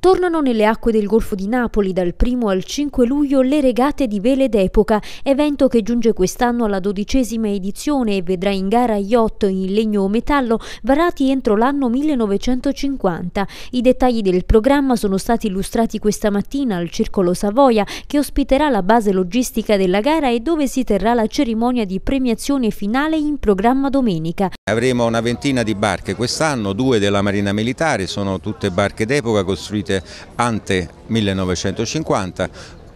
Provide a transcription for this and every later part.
Tornano nelle acque del Golfo di Napoli dal 1 al 5 luglio le regate di vele d'epoca, evento che giunge quest'anno alla dodicesima edizione e vedrà in gara yacht in legno o metallo varati entro l'anno 1950. I dettagli del programma sono stati illustrati questa mattina al Circolo Savoia che ospiterà la base logistica della gara e dove si terrà la cerimonia di premiazione finale in programma domenica. Avremo una ventina di barche quest'anno, due della Marina Militare, sono tutte barche d'epoca costruite ante 1950,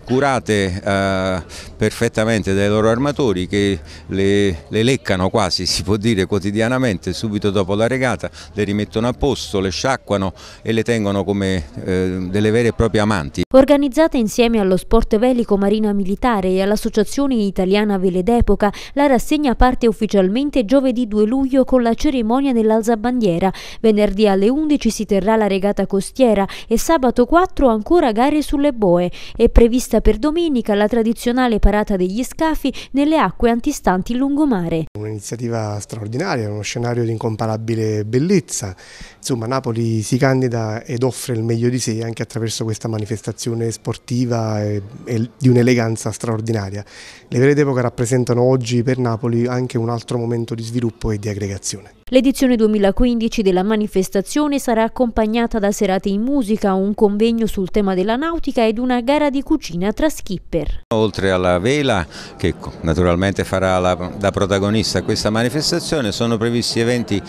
curate eh, perfettamente dai loro armatori che le, le, leccano quasi, si può dire, quotidianamente, subito dopo la regata, le rimettono a posto, le sciacquano e le tengono come eh, delle vere e proprie amanti. Organizzata insieme allo Sport Velico Marina Militare e all'Associazione Italiana Vele d'Epoca, la rassegna parte ufficialmente giovedì 2 luglio con la cerimonia dell'alzabandiera. Venerdì alle 11 si terrà la regata costiera e sabato 4 ancora gare sulle boe. È prevista prevista per domenica la tradizionale parata degli scafi nelle acque antistanti lungomare. Un'iniziativa straordinaria, uno scenario di incomparabile bellezza. Insomma, Napoli si candida ed offre il meglio di sé anche attraverso questa manifestazione sportiva e, e di un'eleganza straordinaria. Le vere d'epoca rappresentano oggi per Napoli anche un altro momento di sviluppo e di aggregazione. L'edizione 2015 della manifestazione sarà accompagnata da serate in musica, un convegno sul tema della nautica ed una gara di cucina tra skipper. Oltre alla vela, che naturalmente farà la, da protagonista a questa manifestazione, sono previsti eventi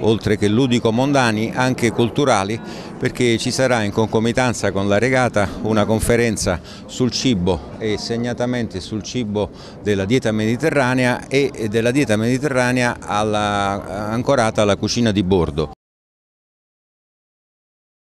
oltre che ludico-mondani, anche culturali, perché ci sarà in concomitanza con la regata una conferenza sul cibo e segnatamente sul cibo della dieta mediterranea e della dieta mediterranea alla, ancorata alla cucina di bordo.